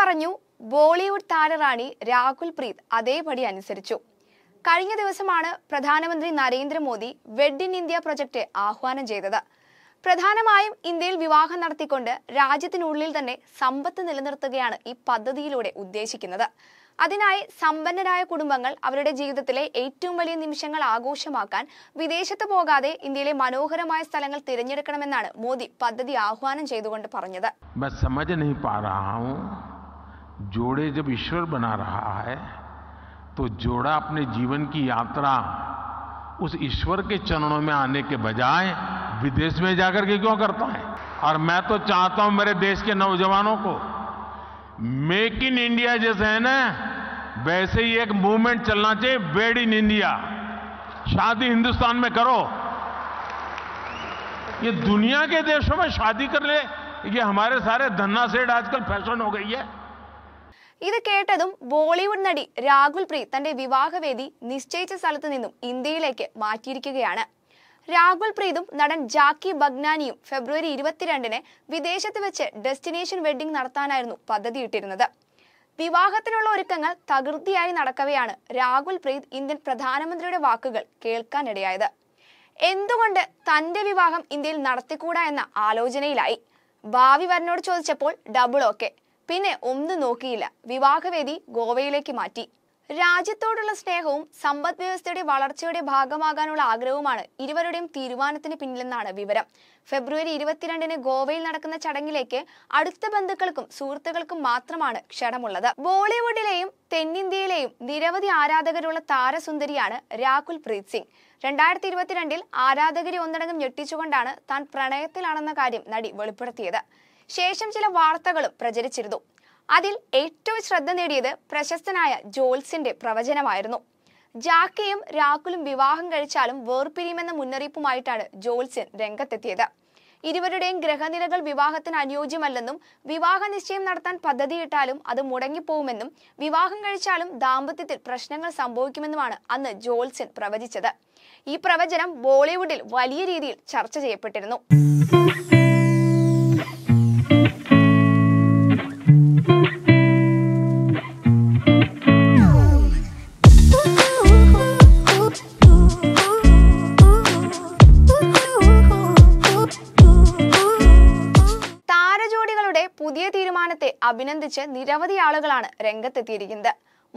പറഞ്ഞു ബോളിവുഡ് താരറാണി രാഹുൽ പ്രീത് അതേപടി അനുസരിച്ചു കഴിഞ്ഞ ദിവസമാണ് പ്രധാനമന്ത്രി Narendra Modi wed in India project ആഹ്വാനം ചെയ്തത് പ്രധാനമായും ഇന്ത്യയിൽ വിവാഹം നടത്തിക്കൊണ്ട് രാജ്യത്തിനുള്ളിൽ തന്നെ സമ്പത്ത് നിലനിർത്തുകയാണ് ഈ പദ്ധതിയിലൂടെ ഉദ്ദേശിക്കുന്നത് അതിനായി സമ്പന്നരായ കുടുംബങ്ങൾ അവരുടെ ജീവിതത്തിലെ ഏറ്റവും വലിയ നിമിഷങ്ങൾ ആഘോഷമാക്കാൻ വിദേശത്ത് പോകാതെ ഇന്ത്യയിലെ മനോഹരമായ സ്ഥലങ്ങൾ തിരഞ്ഞെടുക്കണമെന്നാണ് മോദി പദ്ധതി ആഹ്വാനം ചെയ്തുകൊണ്ട് പറഞ്ഞത് जोड़े जब ईश्वर बना रहा है तो जोड़ा अपने जीवन की यात्रा उस ईश्वर के चरणों में आने के बजाय विदेश में जाकर के क्यों करता है और मैं तो चाहता हूं मेरे देश के नौजवानों को मेक इन इंडिया जैसे है ना वैसे ही एक मूवमेंट चलना चाहिए वेड इन इंडिया शादी हिंदुस्तान में करो ये दुनिया के देशों में शादी कर ले ये हमारे सारे धन्ना सेठ आजकल फैशन हो गई है ഇത് കേട്ടതും ബോളിവുഡ് നടി രാഹുൽ പ്രീ തന്റെ വിവാഹവേദി നിശ്ചയിച്ച സ്ഥലത്തു നിന്നും ഇന്ത്യയിലേക്ക് മാറ്റിയിരിക്കുകയാണ് രാഹുൽ പ്രീതും നടൻ ജാക്കി ബഗ്നാനിയും ഫെബ്രുവരി ഇരുപത്തിരണ്ടിന് വിദേശത്ത് വെച്ച് ഡെസ്റ്റിനേഷൻ വെഡ്ഡിംഗ് നടത്താനായിരുന്നു പദ്ധതിയിട്ടിരുന്നത് വിവാഹത്തിനുള്ള ഒരുക്കങ്ങൾ തകൃതിയായി നടക്കവെയാണ് രാഹുൽ പ്രീത് ഇന്ത്യൻ പ്രധാനമന്ത്രിയുടെ വാക്കുകൾ കേൾക്കാനിടയായത് എന്തുകൊണ്ട് തന്റെ വിവാഹം ഇന്ത്യയിൽ നടത്തിക്കൂടാ എന്ന ആലോചനയിലായി ഭാവി വരനോട് ചോദിച്ചപ്പോൾ ഡബിൾ ഓക്കെ പിന്നെ ഒന്നും നോക്കിയില്ല വിവാഹവേദി ഗോവയിലേക്ക് മാറ്റി രാജ്യത്തോടുള്ള സ്നേഹവും സമ്പദ് വ്യവസ്ഥയുടെ വളർച്ചയുടെ ഭാഗമാകാനുള്ള ആഗ്രഹവുമാണ് ഇരുവരുടെയും തീരുമാനത്തിന് പിന്നിലെന്നാണ് വിവരം ഫെബ്രുവരി ഇരുപത്തിരണ്ടിന് ഗോവയിൽ നടക്കുന്ന ചടങ്ങിലേക്ക് അടുത്ത ബന്ധുക്കൾക്കും സുഹൃത്തുക്കൾക്കും മാത്രമാണ് ക്ഷണമുള്ളത് ബോളിവുഡിലെയും തെന്നിന്ത്യയിലെയും നിരവധി ആരാധകരുള്ള താരസുന്ദരിയാണ് രാഹുൽ പ്രീത് സിംഗ് രണ്ടായിരത്തി ഇരുപത്തിരണ്ടിൽ ആരാധകരെ ഒന്നടങ്കം ഞെട്ടിച്ചുകൊണ്ടാണ് താൻ പ്രണയത്തിലാണെന്ന കാര്യം നടി വെളിപ്പെടുത്തിയത് ശേഷം ചില വാർത്തകളും പ്രചരിച്ചിരുന്നു അതിൽ ഏറ്റവും ശ്രദ്ധ നേടിയത് പ്രശസ്തനായ ജോൾസിന്റെ പ്രവചനമായിരുന്നു ജാക്കിയും രാഹുലും വിവാഹം കഴിച്ചാലും വേർപിരിയുമെന്ന മുന്നറിയിപ്പുമായിട്ടാണ് ജോൾസ്യൻ രംഗത്തെത്തിയത് ഇരുവരുടെയും ഗ്രഹനിലകൾ വിവാഹത്തിന് അനുയോജ്യമല്ലെന്നും വിവാഹ നിശ്ചയം നടത്താൻ പദ്ധതിയിട്ടാലും അത് മുടങ്ങിപ്പോവുമെന്നും വിവാഹം കഴിച്ചാലും ദാമ്പത്യത്തിൽ പ്രശ്നങ്ങൾ സംഭവിക്കുമെന്നുമാണ് അന്ന് ജോൾസ്യൻ പ്രവചിച്ചത് ഈ പ്രവചനം ബോളിവുഡിൽ വലിയ രീതിയിൽ ചർച്ച ചെയ്യപ്പെട്ടിരുന്നു പുതിയ തീരുമാനത്തെ അഭിനന്ദിച്ച് നിരവധി ആളുകളാണ് രംഗത്തെത്തിയിരിക്കുന്നത്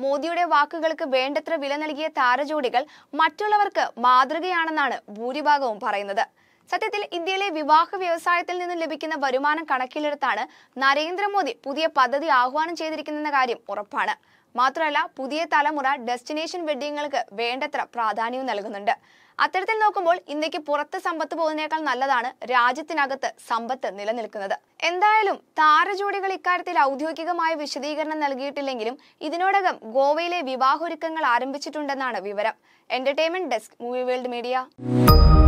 മോദിയുടെ വാക്കുകൾക്ക് വേണ്ടത്ര വില നൽകിയ താരജോഡികൾ മറ്റുള്ളവർക്ക് മാതൃകയാണെന്നാണ് ഭൂരിഭാഗവും പറയുന്നത് സത്യത്തിൽ ഇന്ത്യയിലെ വിവാഹ വ്യവസായത്തിൽ നിന്നും ലഭിക്കുന്ന വരുമാനം കണക്കിലെടുത്താണ് നരേന്ദ്രമോദി പുതിയ പദ്ധതി ആഹ്വാനം ചെയ്തിരിക്കുന്ന കാര്യം ഉറപ്പാണ് മാത്രമല്ല പുതിയ തലമുറ ഡെസ്റ്റിനേഷൻ വെഡ്ഡിങ്ങുകൾക്ക് വേണ്ടത്ര പ്രാധാന്യവും നൽകുന്നുണ്ട് അത്തരത്തിൽ നോക്കുമ്പോൾ ഇന്ത്യക്ക് പുറത്ത് സമ്പത്ത് പോകുന്നതിനേക്കാൾ നല്ലതാണ് രാജ്യത്തിനകത്ത് സമ്പത്ത് നിലനിൽക്കുന്നത് എന്തായാലും താരജോഡികൾ ഇക്കാര്യത്തിൽ ഔദ്യോഗികമായ വിശദീകരണം നൽകിയിട്ടില്ലെങ്കിലും ഇതിനോടകം ഗോവയിലെ ഒരുക്കങ്ങൾ ആരംഭിച്ചിട്ടുണ്ടെന്നാണ് വിവരം entertainment desk movie world media